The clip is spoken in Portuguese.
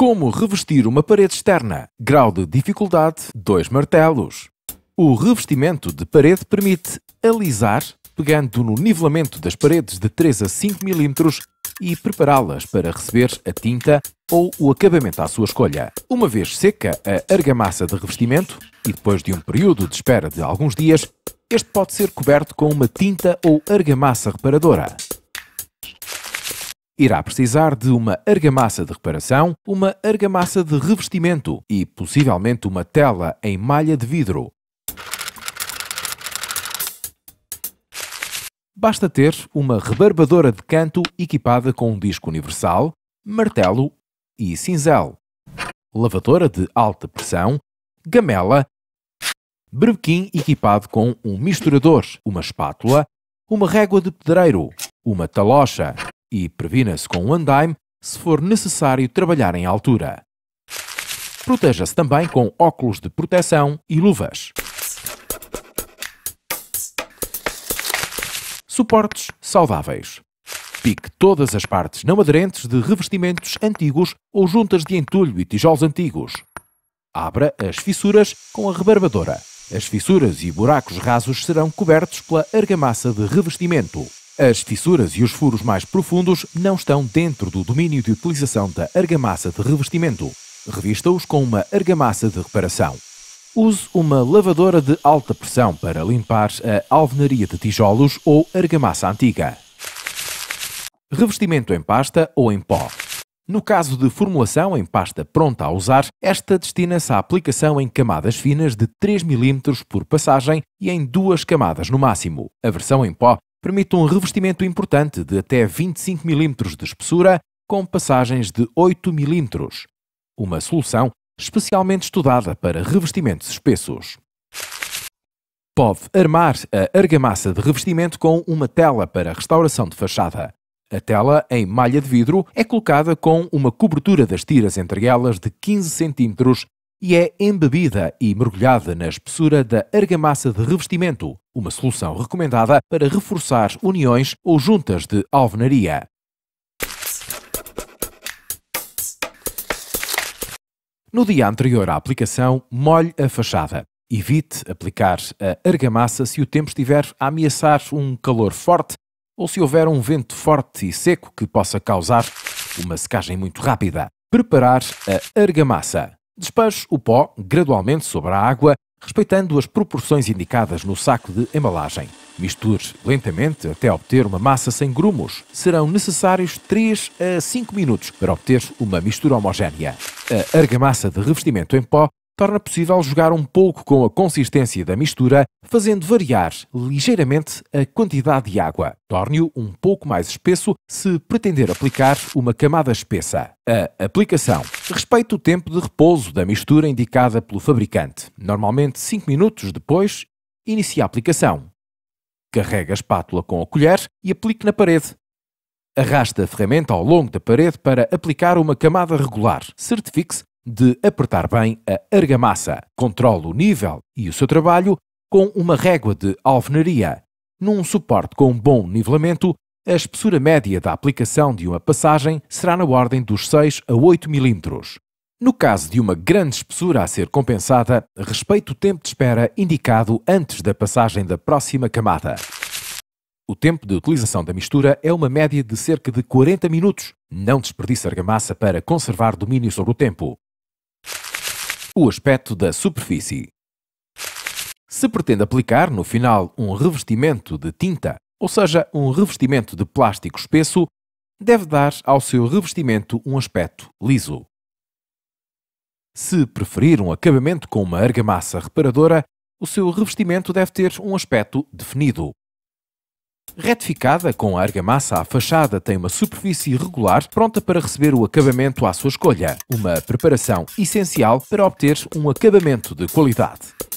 Como revestir uma parede externa? Grau de dificuldade: 2 martelos. O revestimento de parede permite alisar, pegando no nivelamento das paredes de 3 a 5 mm e prepará-las para receber a tinta ou o acabamento à sua escolha. Uma vez seca a argamassa de revestimento, e depois de um período de espera de alguns dias, este pode ser coberto com uma tinta ou argamassa reparadora irá precisar de uma argamassa de reparação, uma argamassa de revestimento e possivelmente uma tela em malha de vidro. Basta ter uma rebarbadora de canto equipada com um disco universal, martelo e cinzel, lavadora de alta pressão, gamela, berbequim equipado com um misturador, uma espátula, uma régua de pedreiro, uma talocha, e previna-se com o andaime se for necessário trabalhar em altura. Proteja-se também com óculos de proteção e luvas. Suportes saudáveis. Pique todas as partes não aderentes de revestimentos antigos ou juntas de entulho e tijolos antigos. Abra as fissuras com a rebarbadora. As fissuras e buracos rasos serão cobertos pela argamassa de revestimento. As fissuras e os furos mais profundos não estão dentro do domínio de utilização da argamassa de revestimento. Revista-os com uma argamassa de reparação. Use uma lavadora de alta pressão para limpar a alvenaria de tijolos ou argamassa antiga. Revestimento em pasta ou em pó. No caso de formulação em pasta pronta a usar, esta destina-se à aplicação em camadas finas de 3 mm por passagem e em duas camadas no máximo. A versão em pó permite um revestimento importante de até 25 mm de espessura, com passagens de 8 mm. Uma solução especialmente estudada para revestimentos espessos. Pode armar a argamassa de revestimento com uma tela para restauração de fachada. A tela, em malha de vidro, é colocada com uma cobertura das tiras entre elas de 15 cm e é embebida e mergulhada na espessura da argamassa de revestimento, uma solução recomendada para reforçar uniões ou juntas de alvenaria. No dia anterior à aplicação, molhe a fachada. Evite aplicar a argamassa se o tempo estiver a ameaçar um calor forte ou se houver um vento forte e seco que possa causar uma secagem muito rápida. Preparar a argamassa. Despeje o pó gradualmente sobre a água, respeitando as proporções indicadas no saco de embalagem. Misture lentamente até obter uma massa sem grumos. Serão necessários 3 a 5 minutos para obter uma mistura homogénea. A argamassa de revestimento em pó torna possível jogar um pouco com a consistência da mistura, fazendo variar ligeiramente a quantidade de água. Torne-o um pouco mais espesso se pretender aplicar uma camada espessa. A aplicação. Respeite o tempo de repouso da mistura indicada pelo fabricante. Normalmente 5 minutos depois, inicie a aplicação. Carrega a espátula com a colher e aplique na parede. Arraste a ferramenta ao longo da parede para aplicar uma camada regular. Certifique-se de apertar bem a argamassa. Controle o nível e o seu trabalho com uma régua de alvenaria. Num suporte com bom nivelamento, a espessura média da aplicação de uma passagem será na ordem dos 6 a 8 mm. No caso de uma grande espessura a ser compensada, respeite o tempo de espera indicado antes da passagem da próxima camada. O tempo de utilização da mistura é uma média de cerca de 40 minutos. Não desperdice argamassa para conservar domínio sobre o tempo o aspecto da superfície. Se pretende aplicar no final um revestimento de tinta, ou seja, um revestimento de plástico espesso, deve dar ao seu revestimento um aspecto liso. Se preferir um acabamento com uma argamassa reparadora, o seu revestimento deve ter um aspecto definido. Retificada com a argamassa, a fachada tem uma superfície regular pronta para receber o acabamento à sua escolha, uma preparação essencial para obter um acabamento de qualidade.